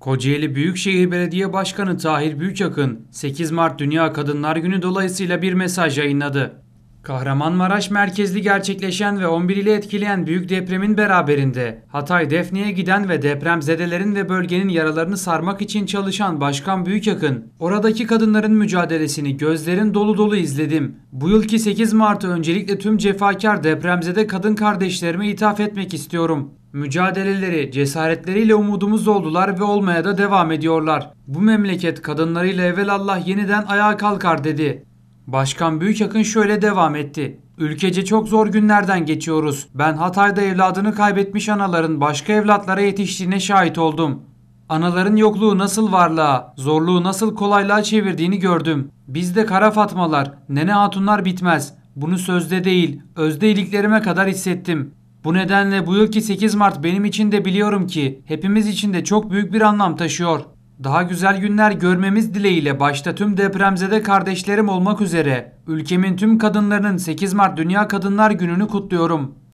Kocaeli Büyükşehir Belediye Başkanı Tahir Büyükakın 8 Mart Dünya Kadınlar Günü dolayısıyla bir mesaj yayınladı. Kahramanmaraş merkezli gerçekleşen ve 11 ile etkileyen büyük depremin beraberinde Hatay Defne'ye giden ve depremzedelerin ve bölgenin yaralarını sarmak için çalışan Başkan Büyükakın, oradaki kadınların mücadelesini gözlerin dolu dolu izledim. Bu yılki 8 Mart'ı öncelikle tüm cefakar depremzede kadın kardeşlerime ithaf etmek istiyorum. Mücadeleleri, cesaretleriyle umudumuz oldular ve olmaya da devam ediyorlar. Bu memleket kadınlarıyla evvel Allah yeniden ayağa kalkar dedi. Başkan Büyükakın şöyle devam etti. Ülkece çok zor günlerden geçiyoruz. Ben Hatay'da evladını kaybetmiş anaların başka evlatlara yetiştiğine şahit oldum. Anaların yokluğu nasıl varlığa, zorluğu nasıl kolaylığa çevirdiğini gördüm. Bizde kara fatmalar, nene hatunlar bitmez. Bunu sözde değil, özde iliklerime kadar hissettim. Bu nedenle bu yılki 8 Mart benim için de biliyorum ki hepimiz için de çok büyük bir anlam taşıyor. Daha güzel günler görmemiz dileğiyle başta tüm depremzede kardeşlerim olmak üzere ülkemin tüm kadınlarının 8 Mart Dünya Kadınlar Günü'nü kutluyorum.